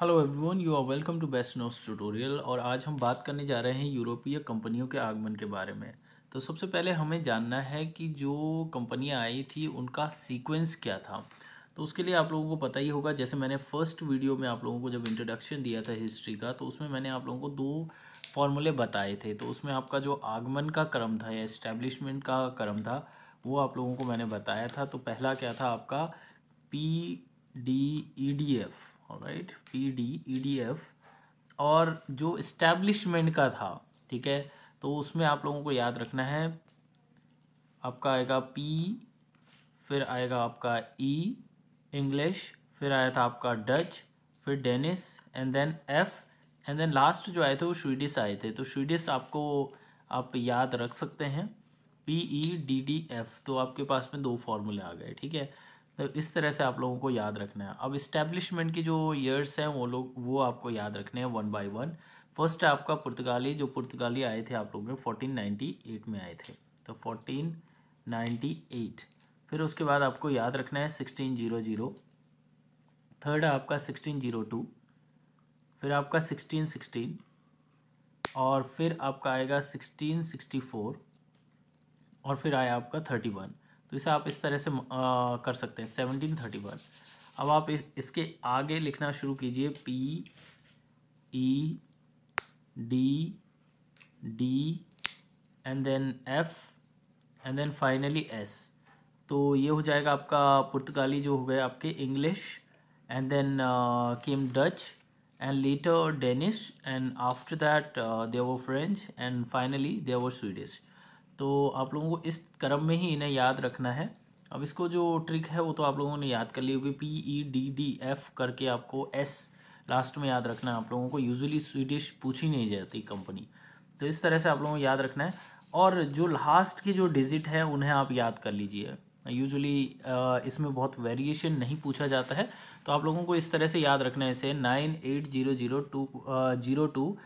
hello everyone you are welcome to best notes tutorial और आज हम बात करने जा रहे हैं यूरोपीय कंपनियों के आगमन के बारे में तो सबसे पहले हमें जानना है कि जो कंपनियां आई थी उनका सीक्वेंस क्या था तो उसके लिए आप लोगों को पता ही होगा जैसे मैंने फर्स्ट वीडियो में आप लोगों को जब इंट्रोडक्शन दिया था हिस्ट्री का तो उसमें मैंने आप लोगों को दो फॉर्मूले बताए थे तो उसमें आपका जो आगमन का क्रम था या इस्टेब्लिशमेंट का क्रम था वो आप लोगों को मैंने बताया था तो पहला क्या था आपका P D E D F right P D E D F और जो इस्टेब्लिशमेंट का था ठीक है तो उसमें आप लोगों को याद रखना है आपका आएगा पी फिर आएगा आपका ई e, इंग्लिश फिर आया था आपका डच फिर Danish and then F and then last जो आए थे वो स्वीडिश आए थे तो स्वीडिश आपको आप याद रख सकते हैं P E D D F तो आपके पास में दो फॉर्मूले आ गए ठीक है तो इस तरह से आप लोगों को याद रखना है अब इस्टेब्लिशमेंट की जो ईयर्स हैं वो लोग वो आपको याद रखने हैं वन बाय वन फर्स्ट आपका पुर्तगाली जो पुर्तगाली आए थे आप लोगों में फोर्टीन नाइन्टी एट में आए थे तो फोर्टीन एट फिर उसके बाद आपको याद रखना है सिक्सटीन जीरो जीरो थर्ड आपका सिक्सटीन जीरो टू फिर आपका सिक्सटीन सिक्सटीन और फिर आपका आएगा सिक्सटीन सिक्सटी फोर और फिर आया आपका थर्टी वन तो इसे आप इस तरह से आ, कर सकते हैं सेवनटीन थर्टी वन अब आप इस, इसके आगे लिखना शुरू कीजिए P E D D and then F and then finally S तो ये हो जाएगा आपका पुर्तगाली जो हो गया आपके English and then came Dutch and later Danish and after that the French and finally the Swedish तो आप लोगों को इस क्रम में ही इन्हें याद रखना है अब इसको जो ट्रिक है वो तो आप लोगों ने याद कर ली होगी P E D D F करके आपको एस लास्ट में याद रखना है आप लोगों को यूजुअली स्वीडिश पूछी नहीं जाती कंपनी तो इस तरह से आप लोगों को याद रखना है और जो लास्ट की जो डिजिट हैं उन्हें आप याद कर लीजिए यूजुअली इसमें बहुत वेरिएशन नहीं पूछा जाता है तो आप लोगों को इस तरह से याद रखना है इसे nine eight zero zero two zero two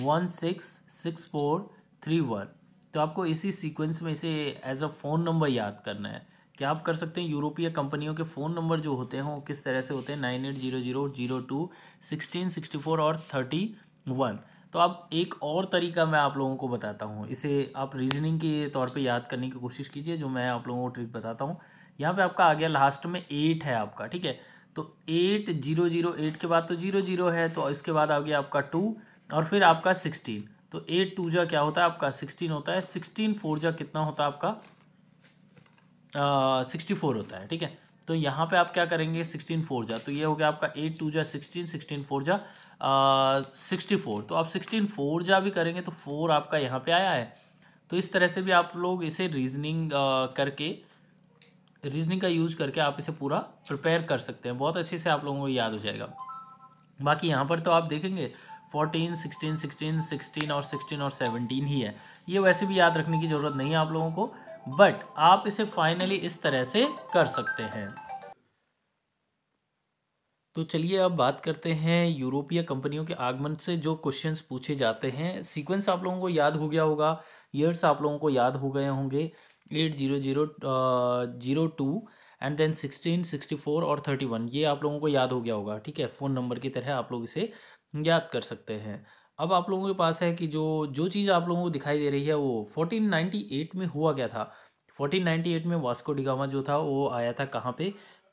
one six six four three one तो आपको इसी सीक्वेंस में इसे एज अ फ़ोन नंबर याद करना है क्या आप कर सकते हैं यूरोपीय कंपनियों के फ़ोन नंबर जो होते हैं वो किस तरह से होते हैं nine eight zero zero zero two sixteen sixty four और थर्टी वन तो आप एक और तरीका मैं आप लोगों को बताता हूँ इसे आप रीजनिंग के तौर पे याद करने की कोशिश कीजिए जो मैं आप लोगों को ट्रिक बताता हूँ यहाँ पे आपका आ गया लास्ट में एट है आपका ठीक है तो एट जीरो जीरो एट के बाद तो जीरो जीरो है तो इसके बाद आ गया आपका टू और फिर आपका सिक्सटीन तो एट टू जा क्या होता है आपका सिक्सटीन होता है सिक्सटीन फोर जा कितना होता है आपका सिक्सटी फोर होता है ठीक है तो यहाँ पे आप क्या करेंगे सिक्सटीन फोर जा तो ये हो गया आपका एट टू जा सिक्सटीन सिक्सटीन फोर जा सिक्सटी फोर तो आप सिक्सटीन फोर जा भी करेंगे तो फोर आपका यहाँ पे आया है तो इस तरह से भी आप लोग इसे रीजनिंग करके रीजनिंग का यूज करके आप इसे पूरा प्रिपेयर कर सकते हैं बहुत अच्छे से आप लोगों को याद हो जाएगा बाकी यहाँ पर तो आप देखेंगे फोर्टीन सिक्सटीन सिक्सटीन सिक्सटीन और सिक्सटीन और सेवनटीन ही है ये वैसे भी याद रखने की ज़रूरत नहीं है आप लोगों को बट आप इसे फाइनली इस तरह से कर सकते हैं तो चलिए अब बात करते हैं यूरोपीय कंपनियों के आगमन से जो क्वेश्चंस पूछे जाते हैं सीक्वेंस आप लोगों को याद हो गया होगा ईयर्स आप लोगों को याद हो गए होंगे eight zero zero zero two and then sixteen sixty four और थर्टी वन ये आप लोगों को याद हो गया होगा ठीक है फ़ोन नंबर की तरह आप लोग इसे ज्ञात कर सकते हैं अब आप लोगों के पास है कि जो जो चीज़ आप लोगों को दिखाई दे रही है वो 1498 में हुआ क्या था 1498 में वास्को डिगामा जो था वो आया था कहाँ पे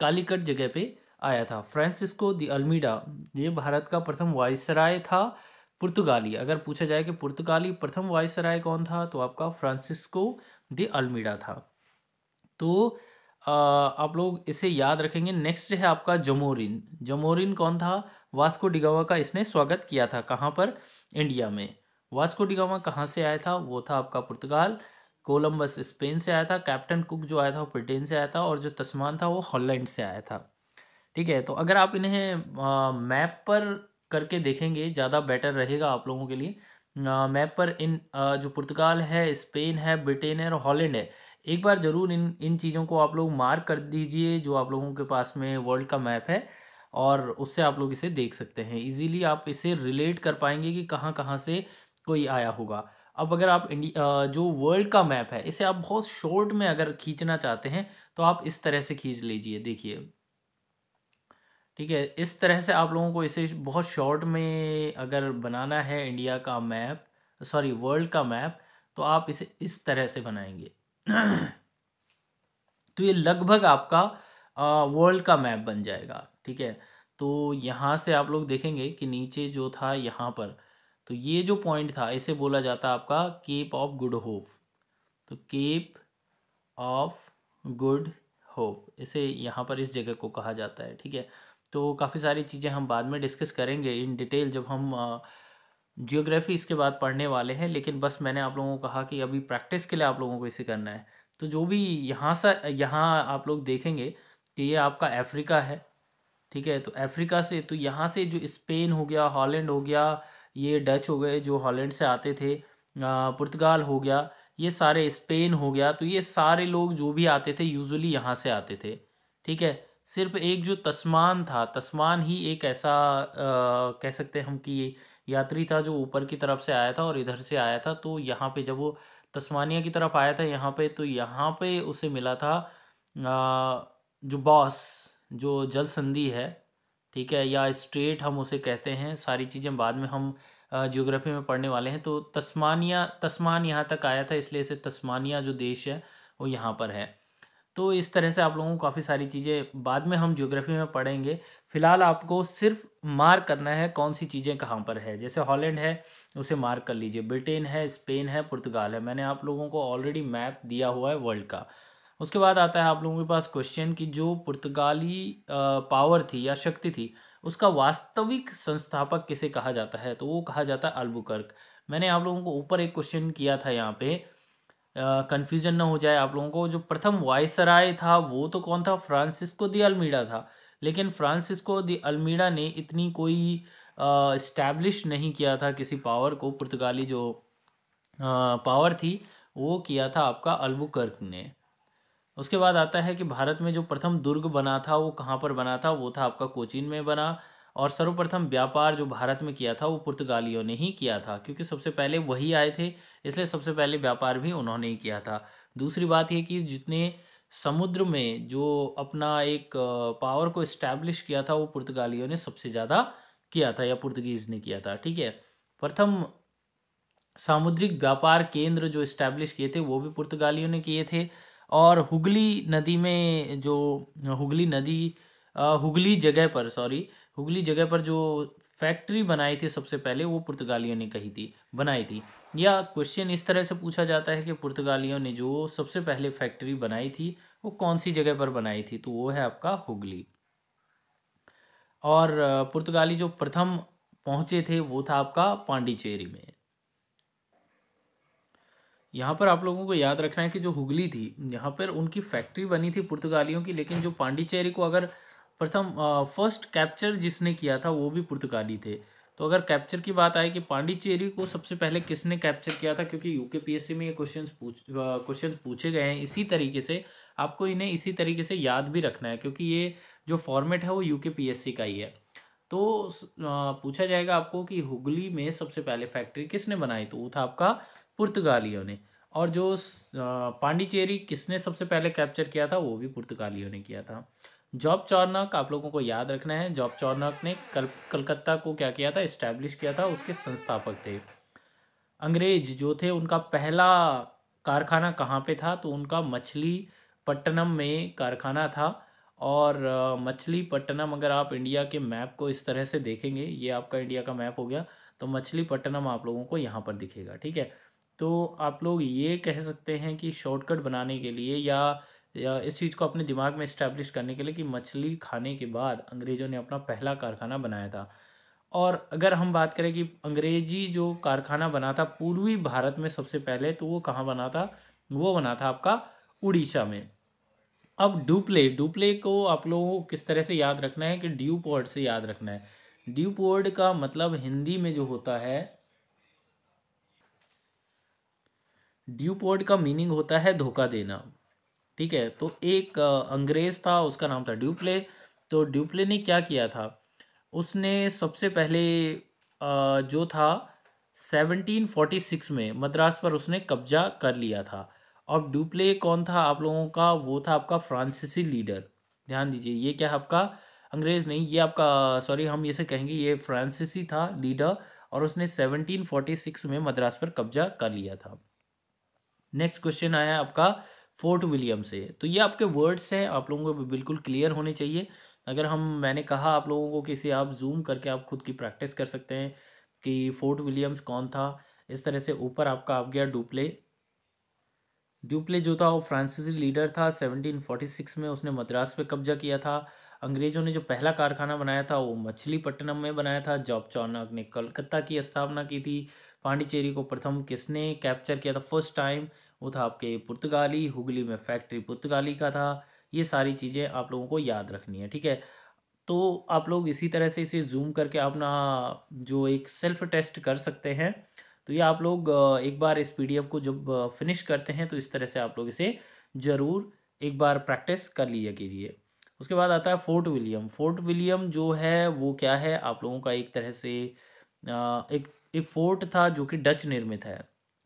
कालीकट जगह पे आया था फ्रांसिस्को दी अल्मीडा ये भारत का प्रथम वायसराय था पुर्तगाली अगर पूछा जाए कि पुर्तगाली प्रथम वायसराय कौन था तो आपका फ्रांसिस्को दी अल्मीडा था तो आप लोग इसे याद रखेंगे नेक्स्ट है आपका जमोरिन जमोरिन कौन था वास्को डिगावा का इसने स्वागत किया था कहाँ पर इंडिया में वास्को डिगावा कहाँ से आया था वो था आपका पुर्तगाल कोलंबस स्पेन से आया था कैप्टन कुक जो आया था वो ब्रिटेन से आया था और जो तस्मान था वो हॉलैंड से आया था ठीक है तो अगर आप इन्हें मैप पर करके देखेंगे ज़्यादा बेटर रहेगा आप लोगों के लिए मैप पर इन आ, जो पुर्तगाल है स्पेन है ब्रिटेन है और हॉलैंड है एक बार ज़रूर इन इन चीज़ों को आप लोग मार्क कर दीजिए जो आप लोगों के पास में वर्ल्ड का मैप है और उससे आप लोग इसे देख सकते हैं इजीली आप इसे रिलेट कर पाएंगे कि कहाँ कहाँ से कोई आया होगा अब अगर आप इंडिया जो वर्ल्ड का मैप है इसे आप बहुत शॉर्ट में अगर खींचना चाहते हैं तो आप इस तरह से खींच लीजिए देखिए ठीक है इस तरह से आप लोगों को इसे बहुत शॉर्ट में अगर बनाना है इंडिया का मैप सॉरी वर्ल्ड का मैप तो आप इसे इस तरह से बनाएंगे तो ये लगभग आपका वर्ल्ड का मैप बन जाएगा ठीक है तो यहाँ से आप लोग देखेंगे कि नीचे जो था यहाँ पर तो ये जो पॉइंट था इसे बोला जाता आपका केप ऑफ गुड होप तो केप ऑफ गुड होप इसे यहाँ पर इस जगह को कहा जाता है ठीक है तो काफ़ी सारी चीज़ें हम बाद में डिस्कस करेंगे इन डिटेल जब हम जियोग्राफी इसके बाद पढ़ने वाले हैं लेकिन बस मैंने आप लोगों को कहा कि अभी प्रैक्टिस के लिए आप लोगों को इसे करना है तो जो भी यहाँ सा यहाँ आप लोग देखेंगे कि ये आपका अफ्रीका है ठीक है तो अफ्रीका से तो यहाँ से जो स्पेन हो गया हॉलैंड हो गया ये डच हो गए जो हॉलैंड से आते थे पुर्तगाल हो गया ये सारे स्पेन हो गया तो ये सारे लोग जो भी आते थे यूजुअली यहाँ से आते थे ठीक है सिर्फ एक जो तस्मान था तस्मान ही एक ऐसा आ, कह सकते हैं हम कि यात्री था जो ऊपर की तरफ से आया था और इधर से आया था तो यहाँ पे जब वो तस्मानिया की तरफ आया था यहाँ पे तो यहाँ पे उसे मिला था जो बॉस जो जल संधि है ठीक है या स्ट्रेट हम उसे कहते हैं सारी चीज़ें बाद में हम जियोग्राफी में पढ़ने वाले हैं तो तस्मानिया तस्मान यहाँ तक आया था इसलिए इसे तस्मानिया जो देश है वो यहाँ पर है तो इस तरह से आप लोगों को काफ़ी सारी चीज़ें बाद में हम जियोग्राफी में पढ़ेंगे फ़िलहाल आपको सिर्फ मार्क करना है कौन सी चीज़ें कहाँ पर है जैसे हॉलैंड है उसे मार्क कर लीजिए ब्रिटेन है स्पेन है पुर्तगाल है मैंने आप लोगों को ऑलरेडी मैप दिया हुआ है वर्ल्ड का उसके बाद आता है आप लोगों के पास क्वेश्चन कि जो पुर्तगाली पावर थी या शक्ति थी उसका वास्तविक संस्थापक किसे कहा जाता है तो वो कहा जाता है अल्बुकर्क मैंने आप लोगों को ऊपर एक क्वेश्चन किया था यहाँ पे कन्फ्यूजन ना हो जाए आप लोगों को जो प्रथम वायसराय था वो तो कौन था फ्रांसिस्को दी अल्मीडा था लेकिन फ्रांसिस्को द अल्मीडा ने इतनी कोई इस्टेब्लिश नहीं किया था किसी पावर को पुर्तगाली जो आ, पावर थी वो किया था आपका अल्बुकर्क ने उसके बाद आता है कि भारत में जो प्रथम दुर्ग बना था वो कहाँ पर बना था वो था आपका कोचीन में बना और सर्वप्रथम व्यापार जो भारत में किया था वो पुर्तगालियों ने ही किया था क्योंकि सबसे पहले वही आए थे इसलिए सबसे पहले व्यापार भी उन्होंने ही किया था दूसरी बात ये कि जितने समुद्र में जो अपना एक पावर को इस्टेब्लिश किया था वो पुर्तगालियों ने सबसे ज़्यादा किया था या पुर्तगीज ने किया था ठीक है प्रथम सामुद्रिक व्यापार केंद्र जो इस्टेब्लिश किए थे वो भी पुर्तगालियों ने किए थे और हुगली नदी में जो हुगली नदी हुगली जगह पर सॉरी हुगली जगह पर जो फैक्ट्री बनाई थी सबसे पहले वो पुर्तगालियों ने कही थी बनाई थी या क्वेश्चन इस तरह से पूछा जाता है कि पुर्तगालियों ने जो सबसे पहले फैक्ट्री बनाई थी वो कौन सी जगह पर बनाई थी तो वो है आपका हुगली और पुर्तगाली जो प्रथम पहुंचे थे वो था आपका पांडिचेरी में यहाँ पर आप लोगों को याद रखना है कि जो हुगली थी यहाँ पर उनकी फैक्ट्री बनी थी पुर्तगालियों की लेकिन जो पांडिचेरी को अगर प्रथम फर्स्ट कैप्चर जिसने किया था वो भी पुर्तगाली थे तो अगर कैप्चर की बात आए कि पांडिचेरी को सबसे पहले किसने कैप्चर किया था क्योंकि यूके पीएससी में ये क्वेश्चन पूछ क्वेश्चन पूछे गए हैं इसी तरीके से आपको इन्हें इसी तरीके से याद भी रखना है क्योंकि ये जो फॉर्मेट है वो यूके पीएससी का ही है तो पूछा जाएगा आपको कि हुगली में सबसे पहले फैक्ट्री किसने बनाई तो वो था आपका पुर्तगालियों ने और जो पांडिचेरी किसने सबसे पहले कैप्चर किया था वो भी पुर्तगालियों ने किया था जॉब चौर्नक आप लोगों को याद रखना है जॉब चौर्नक ने कल कलकत्ता को क्या किया था इस्टेब्लिश किया था उसके संस्थापक थे अंग्रेज जो थे उनका पहला कारखाना कहाँ पे था तो उनका मछलीपट्टनम में कारखाना था और मछलीपट्टनम अगर आप इंडिया के मैप को इस तरह से देखेंगे ये आपका इंडिया का मैप हो गया तो मछलीपट्टनम आप लोगों को यहाँ पर दिखेगा ठीक है तो आप लोग ये कह सकते हैं कि शॉर्टकट बनाने के लिए या या इस चीज़ को अपने दिमाग में इस्टेब्लिश करने के लिए कि मछली खाने के बाद अंग्रेज़ों ने अपना पहला कारखाना बनाया था और अगर हम बात करें कि अंग्रेजी जो कारखाना बना था पूर्वी भारत में सबसे पहले तो वो कहाँ बना था वो बना था आपका उड़ीसा में अब डुप्ले डुप्ले को आप लोगों को किस तरह से याद रखना है कि ड्यूप से याद रखना है ड्यूप का मतलब हिंदी में जो होता है ड्यूप का मीनिंग होता है धोखा देना ठीक है तो एक अंग्रेज़ था उसका नाम था ड्यूप्ले तो ड्यूप्ले ने क्या किया था उसने सबसे पहले जो था 1746 में मद्रास पर उसने कब्जा कर लिया था अब ड्यूप्ले कौन था आप लोगों का वो था आपका फ्रांसीसी लीडर ध्यान दीजिए ये क्या है आपका अंग्रेज़ नहीं ये आपका सॉरी हम इसे कहेंगे ये फ्रांसीसी था लीडर और उसने 1746 में मद्रास पर कब्जा कर लिया था नेक्स्ट क्वेश्चन आया आपका फोर्ट विलियम से तो ये आपके वर्ड्स हैं आप लोगों को बिल्कुल क्लियर होने चाहिए अगर हम मैंने कहा आप लोगों को किसी आप जूम करके आप खुद की प्रैक्टिस कर सकते हैं कि फोर्ट विलियम्स कौन था इस तरह से ऊपर आपका आ आप गया डुप्ले डुपले जो था वो फ्रांसीसी लीडर था 1746 में उसने मद्रास पे कब्जा किया था अंग्रेजों ने जो पहला कारखाना बनाया था वो मछलीपट्टनम में बनाया था जॉब चौनक ने कलकत्ता की स्थापना की थी पांडिचेरी को प्रथम किसने कैप्चर किया था फर्स्ट टाइम वो था आपके पुर्तगाली हुगली में फैक्ट्री पुर्तगाली का था ये सारी चीज़ें आप लोगों को याद रखनी है ठीक है तो आप लोग इसी तरह से इसे जूम करके अपना जो एक सेल्फ टेस्ट कर सकते हैं तो ये आप लोग एक बार इस पीडीएफ को जब फिनिश करते हैं तो इस तरह से आप लोग इसे ज़रूर एक बार प्रैक्टिस कर लिया कीजिए उसके बाद आता है फोर्ट विलियम फोर्ट विलियम जो है वो क्या है आप लोगों का एक तरह से एक एक फोर्ट था जो कि डच निर्मित है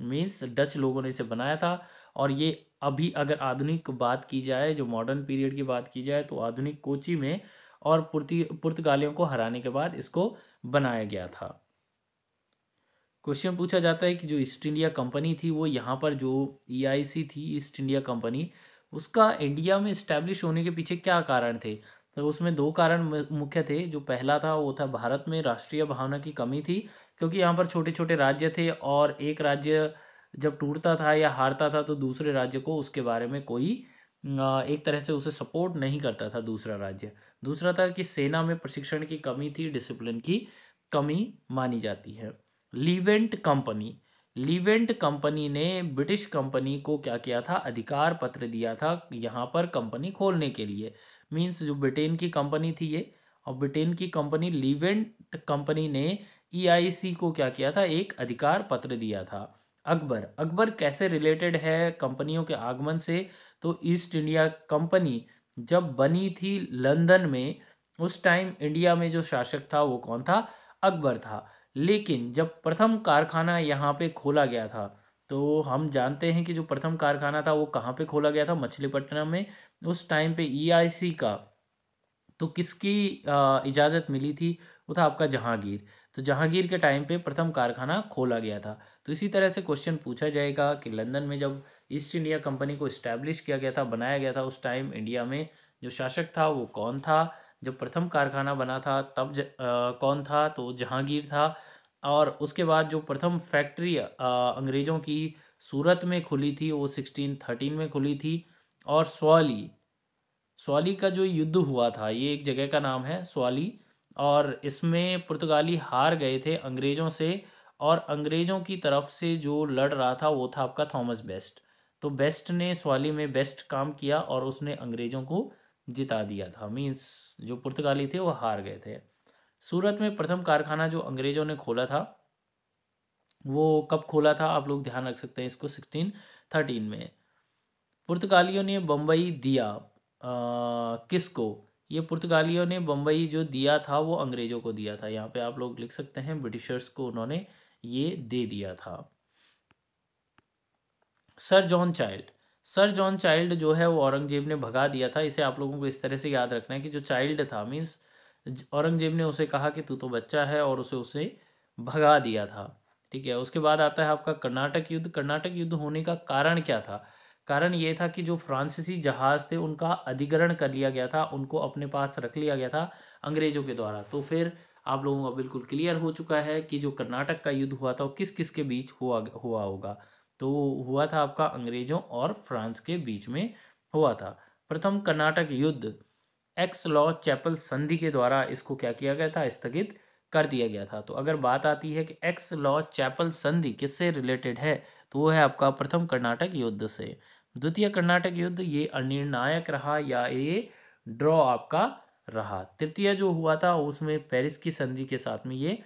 मीन्स डच लोगों ने इसे बनाया था और ये अभी अगर आधुनिक बात की जाए जो मॉडर्न पीरियड की बात की जाए तो आधुनिक कोची में और पुर्तगालियों को हराने के बाद इसको बनाया गया था क्वेश्चन पूछा जाता है कि जो ईस्ट इंडिया कंपनी थी वो यहाँ पर जो ईआईसी e थी ईस्ट इंडिया कंपनी उसका इंडिया में इस्टेब्लिश होने के पीछे क्या कारण थे तो उसमें दो कारण मुख्य थे जो पहला था वो था भारत में राष्ट्रीय भावना की कमी थी क्योंकि यहाँ पर छोटे छोटे राज्य थे और एक राज्य जब टूटता था या हारता था तो दूसरे राज्य को उसके बारे में कोई एक तरह से उसे सपोर्ट नहीं करता था दूसरा राज्य दूसरा था कि सेना में प्रशिक्षण की कमी थी डिसिप्लिन की कमी मानी जाती है लीवेंट कंपनी लीवेंट कंपनी ने ब्रिटिश कंपनी को क्या किया था अधिकार पत्र दिया था यहाँ पर कंपनी खोलने के लिए मीन्स जो ब्रिटेन की कंपनी थी ये और ब्रिटेन की कंपनी लीवेंट कंपनी ने ईआईसी e को क्या किया था एक अधिकार पत्र दिया था अकबर अकबर कैसे रिलेटेड है कंपनियों के आगमन से तो ईस्ट इंडिया कंपनी जब बनी थी लंदन में उस टाइम इंडिया में जो शासक था वो कौन था अकबर था लेकिन जब प्रथम कारखाना यहाँ पे खोला गया था तो हम जानते हैं कि जो प्रथम कारखाना था वो कहाँ पे खोला गया था मछलीपट्टनम में उस टाइम पे ईआईसी e का तो किसकी इजाज़त मिली थी वो था आपका जहांगीर तो जहांगीर के टाइम पे प्रथम कारखाना खोला गया था तो इसी तरह से क्वेश्चन पूछा जाएगा कि लंदन में जब ईस्ट इंडिया कंपनी को इस्टेब्लिश किया गया था बनाया गया था उस टाइम इंडिया में जो शासक था वो कौन था जब प्रथम कारखाना बना था तब ज, आ, कौन था तो जहांगीर था और उसके बाद जो प्रथम फैक्ट्री अंग्रेज़ों की सूरत में खुली थी वो सिक्सटीन थर्टीन में खुली थी और स्वाली स्वाली का जो युद्ध हुआ था ये एक जगह का नाम है स्वाली और इसमें पुर्तगाली हार गए थे अंग्रेज़ों से और अंग्रेज़ों की तरफ से जो लड़ रहा था वो था आपका थॉमस बेस्ट तो बेस्ट ने स्वाली में बेस्ट काम किया और उसने अंग्रेज़ों को जिता दिया था मीन्स जो पुर्तगाली थे वो हार गए थे सूरत में प्रथम कारखाना जो अंग्रेज़ों ने खोला था वो कब खोला था आप लोग ध्यान रख सकते हैं इसको सिक्सटीन थर्टीन में पुर्तगालियों ने बम्बई दिया किसको ये पुर्तगालियों ने बम्बई जो दिया था वो अंग्रेज़ों को दिया था यहाँ पे आप लोग लिख सकते हैं ब्रिटिशर्स को उन्होंने ये दे दिया था sir John Child sir John Child जो है वो औरंगजेब ने भगा दिया था इसे आप लोगों को इस तरह से याद रखना है कि जो चाइल्ड था मीन्स औरंगजेब ने उसे कहा कि तू तो बच्चा है और उसे उसे भगा दिया था ठीक है उसके बाद आता है आपका कर्नाटक युद्ध कर्नाटक युद्ध होने का कारण क्या था कारण ये था कि जो फ्रांसीसी जहाज़ थे उनका अधिग्रहण कर लिया गया था उनको अपने पास रख लिया गया था अंग्रेज़ों के द्वारा तो फिर आप लोगों का बिल्कुल क्लियर हो चुका है कि जो कर्नाटक का युद्ध हुआ था वो किस किस के बीच हुआ हुआ होगा तो हुआ था आपका अंग्रेज़ों और फ्रांस के बीच में हुआ था प्रथम कर्नाटक युद्ध एक्स लॉ चैपल संधि के द्वारा इसको क्या किया गया था स्थगित कर दिया गया था तो अगर बात आती है कि एक्स लॉ चैपल संधि किससे रिलेटेड है तो वो है आपका प्रथम कर्नाटक युद्ध से द्वितीय कर्नाटक युद्ध ये अनिर्णायक रहा या ये ड्रॉ आपका रहा तृतीय जो हुआ था उसमें पेरिस की संधि के साथ में ये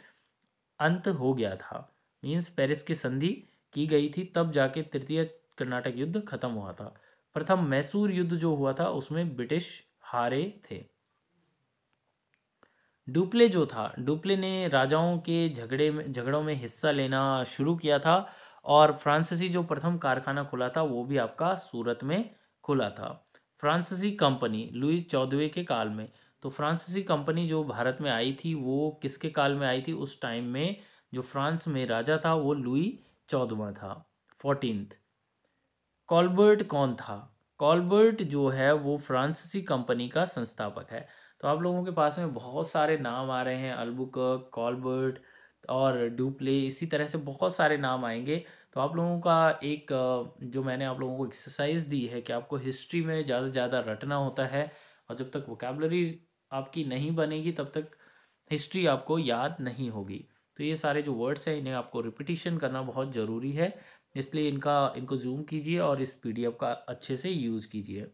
अंत हो गया था मीन्स पेरिस की संधि की गई थी तब जाके तृतीय कर्नाटक युद्ध खत्म हुआ था प्रथम मैसूर युद्ध जो हुआ था उसमें ब्रिटिश हारे थे डुप्ले जो था डुप्ले ने राजाओं के झगड़े में झगड़ों में हिस्सा लेना शुरू किया था और फ्रांसीसी जो प्रथम कारखाना खुला था वो भी आपका सूरत में खुला था फ्रांसीसी कंपनी लुई चौदवे के काल में तो फ्रांसीसी कंपनी जो भारत में आई थी वो किसके काल में आई थी उस टाइम में जो फ्रांस में राजा था वो लुई चौदवा था फोर्टीनथ कॉलबर्ट कौन था कॉलबर्ट जो है वो फ्रांसीसी कंपनी का संस्थापक है तो आप लोगों के पास में बहुत सारे नाम आ रहे हैं अल्बुक कॉलबर्ट और डुप्ले इसी तरह से बहुत सारे नाम आएंगे तो आप लोगों का एक जो मैंने आप लोगों को एक्सरसाइज दी है कि आपको हिस्ट्री में ज़्यादा से ज़्यादा रटना होता है और जब तक वोकेबलरी आपकी नहीं बनेगी तब तक हिस्ट्री आपको याद नहीं होगी तो ये सारे जो वर्ड्स हैं इन्हें आपको रिपीटिशन करना बहुत ज़रूरी है इसलिए इनका इनको जूम कीजिए और इस एफ का अच्छे से यूज़ कीजिए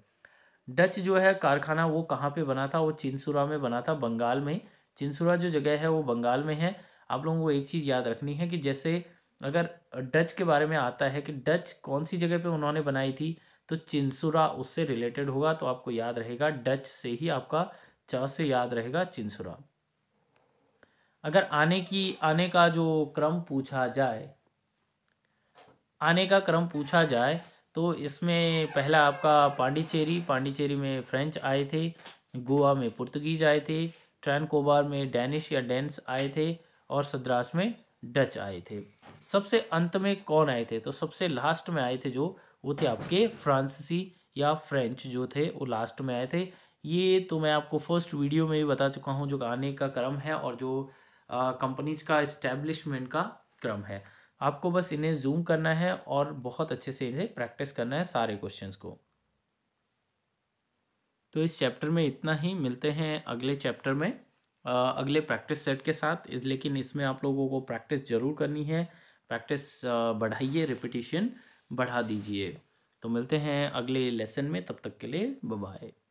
डच जो है कारखाना वो कहाँ पे बना था वो चिंसुरा में बना था बंगाल में चिंसुरा जो जगह है वो बंगाल में है आप लोगों को एक चीज़ याद रखनी है कि जैसे अगर डच के बारे में आता है कि डच कौन सी जगह पे उन्होंने बनाई थी तो चिंसुरा उससे रिलेटेड होगा तो आपको याद रहेगा डच से ही आपका च से याद रहेगा चिंसुरा अगर आने की आने का जो क्रम पूछा जाए आने का क्रम पूछा जाए तो इसमें पहला आपका पांडिचेरी पांडिचेरी में फ्रेंच आए थे गोवा में पुर्तगीज आए थे ट्रैनकोबार में डैनिश या डेंस आए थे और सद्रास में डच आए थे सबसे अंत में कौन आए थे तो सबसे लास्ट में आए थे जो वो थे आपके फ्रांसीसी या फ्रेंच जो थे वो लास्ट में आए थे ये तो मैं आपको फर्स्ट वीडियो में भी बता चुका हूँ जो आने का क्रम है और जो कंपनीज का इस्टेब्लिशमेंट का क्रम है आपको बस इन्हें जूम करना है और बहुत अच्छे से इन्हें प्रैक्टिस करना है सारे क्वेश्चंस को तो इस चैप्टर में इतना ही मिलते हैं अगले चैप्टर में अगले प्रैक्टिस सेट के साथ लेकिन इसमें आप लोगों को प्रैक्टिस ज़रूर करनी है प्रैक्टिस बढ़ाइए रिपीटिशन बढ़ा दीजिए तो मिलते हैं अगले लेसन में तब तक के लिए बाय